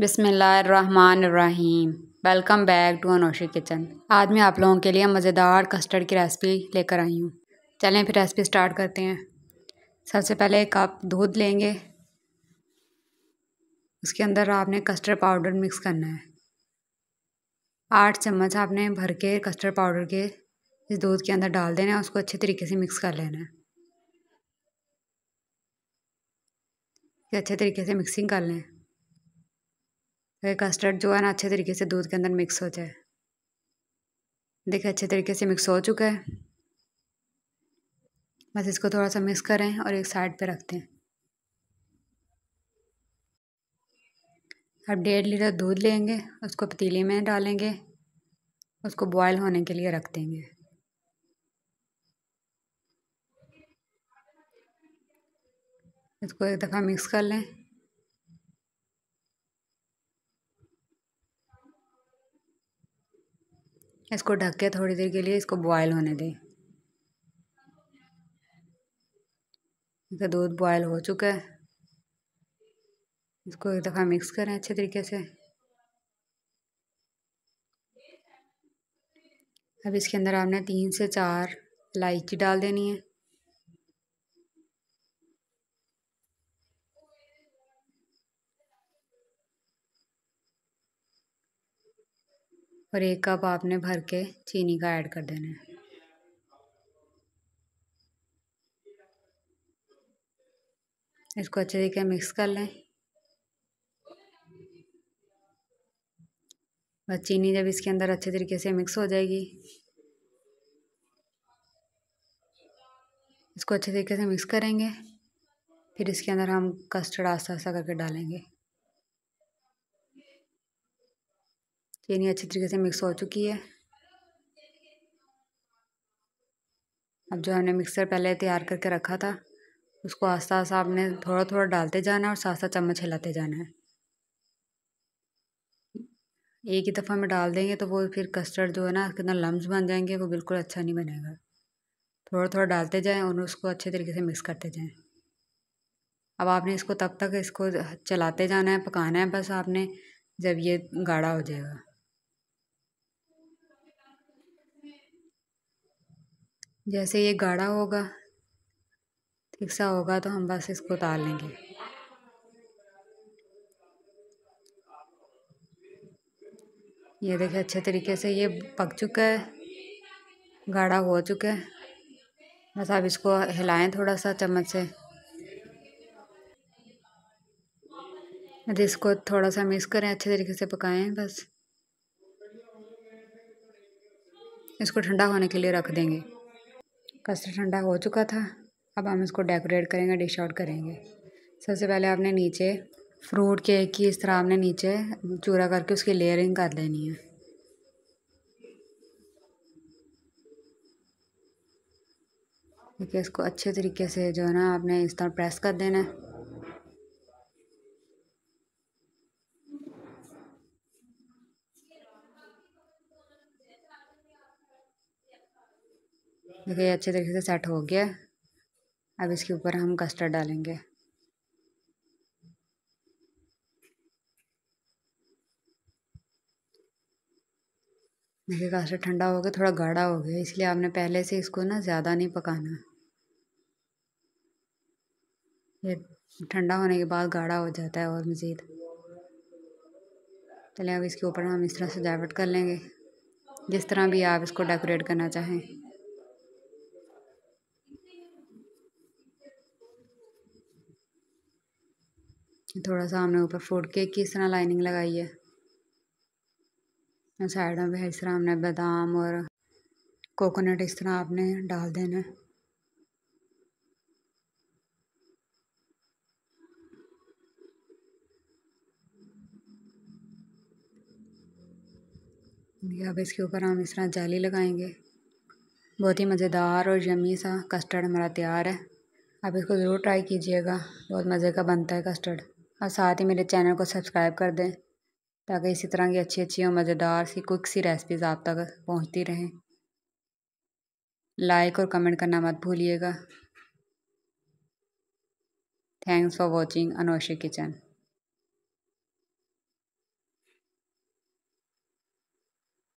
बिसमीम welcome back to Anoshi kitchen आज मैं आप लोगों के लिए मज़ेदार कस्टर्ड की रेसिपी लेकर आई हूँ चलें फिर रेसिपी स्टार्ट करते हैं सबसे पहले एक कप दूध लेंगे उसके अंदर आपने कस्टर्ड पाउडर मिक्स करना है आठ चम्मच आपने भर के कस्टर्ड पाउडर के इस दूध के अंदर डाल देना है उसको अच्छे तरीके से मिक्स कर लेना है अच्छे तरीके से मिक्सिंग कर लें कस्टर्ड जो है ना अच्छे तरीके से दूध के अंदर मिक्स हो जाए देखिए अच्छे तरीके से मिक्स हो चुका है बस इसको थोड़ा सा मिक्स करें और एक साइड पे रखते हैं अब डेढ़ लीटर दूध लेंगे उसको पतीले में डालेंगे उसको बॉयल होने के लिए रख देंगे इसको एक दफ़ा मिक्स कर लें इसको ढक के थोड़ी देर के लिए इसको बॉयल होने दें इसका दूध बॉयल हो चुका है इसको एक दफ़ा मिक्स करें अच्छे तरीके से अब इसके अंदर आपने तीन से चार इलायची डाल देनी है और एक कप आपने भर के चीनी का ऐड कर देना है इसको अच्छे तरीके मिक्स कर लें बस चीनी जब इसके अंदर अच्छे तरीके से मिक्स हो जाएगी इसको अच्छे तरीके से मिक्स करेंगे फिर इसके अंदर हम कस्टर्ड आस्ता आस्ता करके डालेंगे चीनी अच्छी तरीके से मिक्स हो चुकी है अब जो हमने मिक्सर पहले तैयार करके रखा था उसको आस्ता आस्ता आपने थोड़ा थोड़ा डालते जाना है और साथ साथ चम्मच हिलाते जाना है एक ही दफ़ा में डाल देंगे तो वो फिर कस्टर्ड जो है ना कितना लम्ब बन जाएंगे वो बिल्कुल अच्छा नहीं बनेगा थोड़ा थोड़ा डालते जाएं और उसको अच्छे तरीके से मिक्स करते जाएं अब आपने इसको तब तक इसको चलाते जाना है पकाना है बस आपने जब ये गाढ़ा हो जाएगा जैसे ये गाढ़ा होगा ठीक सा होगा तो हम बस इसको उतार लेंगे ये देखिए अच्छे तरीके से ये पक चुका है गाढ़ा हो चुका है बस आप इसको हिलाएं थोड़ा सा चम्मच से अब इसको थोड़ा सा मिक्स करें अच्छे तरीके से पकाएं बस इसको ठंडा होने के लिए रख देंगे कस्टर्ड ठंडा हो चुका था अब हम इसको डेकोरेट करेंगे डिश आउट करेंगे सबसे पहले आपने नीचे फ्रूट केक की इस तरह आपने नीचे चूरा करके उसकी लेयरिंग कर लेनी है देखिए इसको अच्छे तरीके से जो है ना आपने इस तरह प्रेस कर देना है देखिए अच्छे तरीके से सेट हो गया अब इसके ऊपर हम कस्टर्ड डालेंगे देखिए कस्टर्ड ठंडा हो गया थोड़ा गाढ़ा हो गया इसलिए आपने पहले से इसको ना ज़्यादा नहीं पकाना ये ठंडा होने के बाद गाढ़ा हो जाता है और मज़ीद चलिए अब इसके ऊपर हम इस तरह सजावट कर लेंगे जिस तरह भी आप इसको डेकोरेट करना चाहें थोड़ा सा हमने ऊपर फोड़ के किस तरह लाइनिंग लगाई है साइड में इस तरह हमने बादाम और कोकोनट इस तरह आपने डाल देना है अब इसके ऊपर हम इस तरह जाली लगाएंगे बहुत ही मज़ेदार और यमी सा कस्टर्ड हमारा तैयार है आप इसको ज़रूर ट्राई कीजिएगा बहुत मज़े का बनता है कस्टर्ड और साथ ही मेरे चैनल को सब्सक्राइब कर दें ताकि इसी तरह की अच्छी अच्छी और मज़ेदार सी कुक सी रेसिपीज़ आप तक पहुंचती रहें लाइक और कमेंट करना मत भूलिएगा thanks for watching Anoshi kitchen